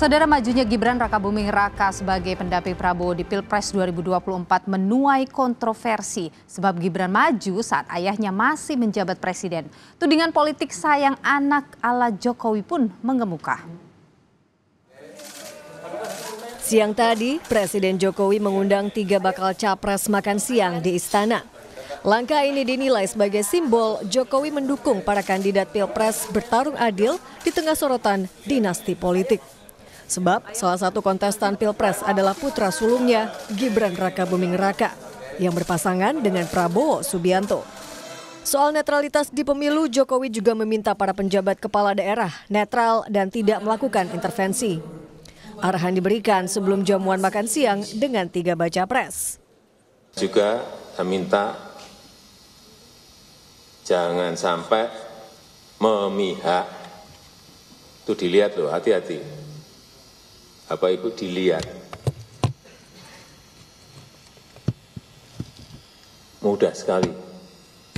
Saudara majunya Gibran Rakabuming Raka sebagai pendamping Prabowo di Pilpres 2024 menuai kontroversi sebab Gibran maju saat ayahnya masih menjabat presiden. Tudingan politik sayang anak ala Jokowi pun mengemuka. Siang tadi, Presiden Jokowi mengundang tiga bakal capres makan siang di istana. Langkah ini dinilai sebagai simbol Jokowi mendukung para kandidat Pilpres bertarung adil di tengah sorotan dinasti politik. Sebab salah satu kontestan Pilpres adalah putra sulungnya Gibran Raka Buming Raka yang berpasangan dengan Prabowo Subianto. Soal netralitas di pemilu, Jokowi juga meminta para penjabat kepala daerah netral dan tidak melakukan intervensi. Arahan diberikan sebelum jamuan makan siang dengan tiga baca pres. Juga minta jangan sampai memihak. Itu dilihat loh, hati-hati. Bapak Ibu dilihat. Mudah sekali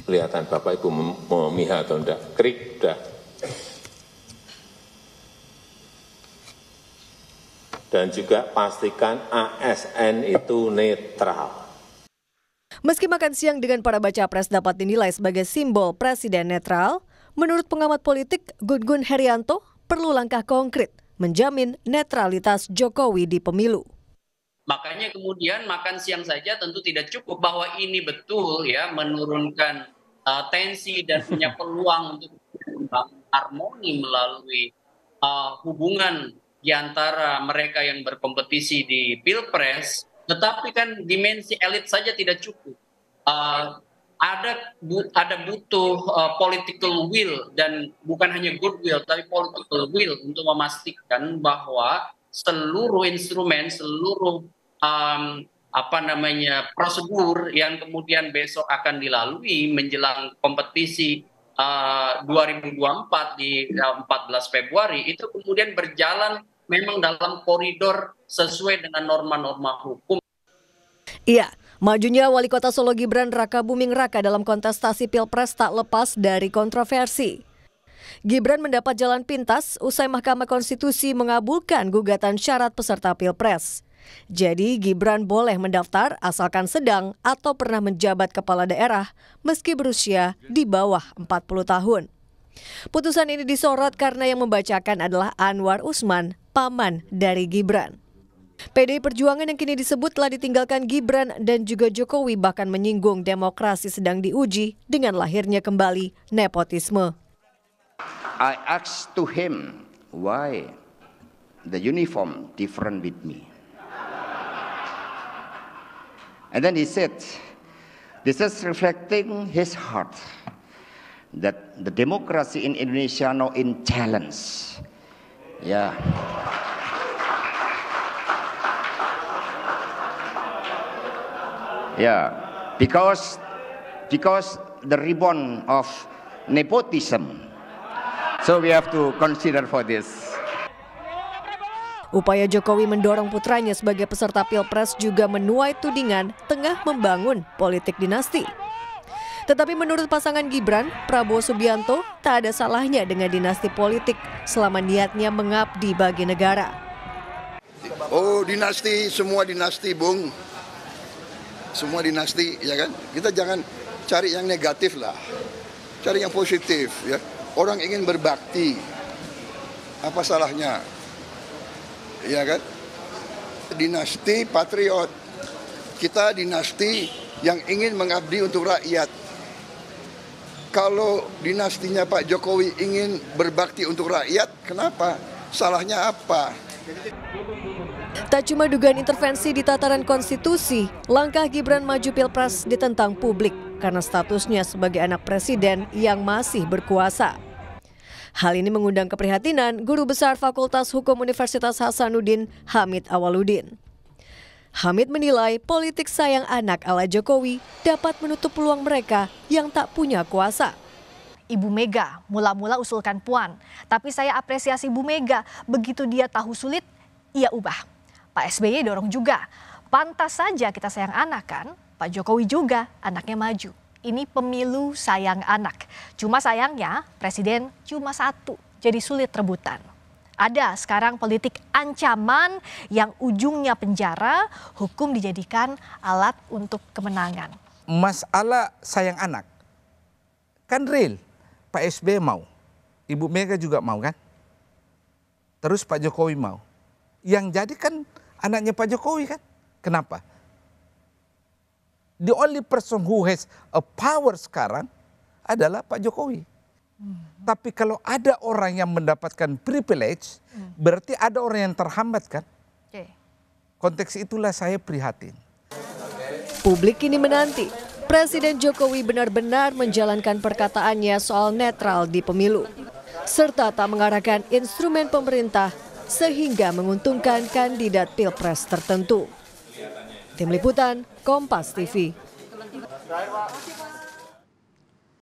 kelihatan Bapak Ibu memihak atau enggak. Krik, udah. Dan juga pastikan ASN itu netral. Meski makan siang dengan para baca pres dapat dinilai sebagai simbol presiden netral, menurut pengamat politik Gun Gun Herianto perlu langkah konkret menjamin netralitas Jokowi di pemilu. Makanya kemudian makan siang saja tentu tidak cukup bahwa ini betul ya menurunkan uh, tensi dan punya peluang untuk harmoni melalui uh, hubungan di antara mereka yang berkompetisi di pilpres. Tetapi kan dimensi elit saja tidak cukup. Uh, ada bu, ada butuh uh, political will dan bukan hanya goodwill tapi political will untuk memastikan bahwa seluruh instrumen seluruh um, apa namanya prosedur yang kemudian besok akan dilalui menjelang kompetisi eh, uh, 2024 di 14 eh, Februari itu kemudian berjalan memang dalam koridor sesuai dengan norma-norma hukum. Iya, Majunya Wali Kota Solo Gibran Raka Buming Raka dalam kontestasi Pilpres tak lepas dari kontroversi. Gibran mendapat jalan pintas usai Mahkamah Konstitusi mengabulkan gugatan syarat peserta Pilpres. Jadi Gibran boleh mendaftar asalkan sedang atau pernah menjabat kepala daerah meski berusia di bawah 40 tahun. Putusan ini disorot karena yang membacakan adalah Anwar Usman, paman dari Gibran. PDI Perjuangan yang kini disebut telah ditinggalkan Gibran dan juga Jokowi bahkan menyinggung demokrasi sedang diuji dengan lahirnya kembali nepotisme. I asked to him why the uniform different with me. And then he said, this is reflecting his heart that the democracy in Indonesia now in challenge. Yeah. Yeah, because because the ribbon of nepotism. So we have to consider for this. Upaya Jokowi mendorong putranya sebagai peserta Pilpres juga menuai tudingan tengah membangun politik dinasti. Tetapi menurut pasangan Gibran, Prabowo Subianto tak ada salahnya dengan dinasti politik selama niatnya mengabdi bagi negara. Oh dinasti, semua dinasti Bung semua dinasti ya kan kita jangan cari yang negatif lah cari yang positif ya orang ingin berbakti apa salahnya ya kan dinasti patriot kita dinasti yang ingin mengabdi untuk rakyat kalau dinastinya Pak Jokowi ingin berbakti untuk rakyat kenapa salahnya apa Tak cuma dugaan intervensi di tataran konstitusi, langkah Gibran maju Pilpres ditentang publik karena statusnya sebagai anak presiden yang masih berkuasa. Hal ini mengundang keprihatinan Guru Besar Fakultas Hukum Universitas Hasanuddin Hamid Awaludin. Hamid menilai politik sayang anak ala Jokowi dapat menutup peluang mereka yang tak punya kuasa. Ibu Mega mula-mula usulkan Puan, tapi saya apresiasi Ibu Mega. Begitu dia tahu sulit, ia ubah. Pak SBY dorong juga. Pantas saja kita sayang anak kan, Pak Jokowi juga anaknya maju. Ini pemilu sayang anak. Cuma sayangnya presiden cuma satu, jadi sulit rebutan. Ada sekarang politik ancaman yang ujungnya penjara, hukum dijadikan alat untuk kemenangan. Masalah sayang anak, kan real. Pak sby mau, Ibu Mega juga mau kan? Terus Pak Jokowi mau. Yang jadi kan anaknya Pak Jokowi kan. Kenapa? The only person who has a power sekarang adalah Pak Jokowi. Hmm. Tapi kalau ada orang yang mendapatkan privilege, hmm. berarti ada orang yang terhambat kan? Okay. Konteks itulah saya prihatin. Publik ini menanti Presiden Jokowi benar-benar menjalankan perkataannya soal netral di pemilu serta tak mengarahkan instrumen pemerintah sehingga menguntungkan kandidat pilpres tertentu. Tim Liputan, Kompas TV.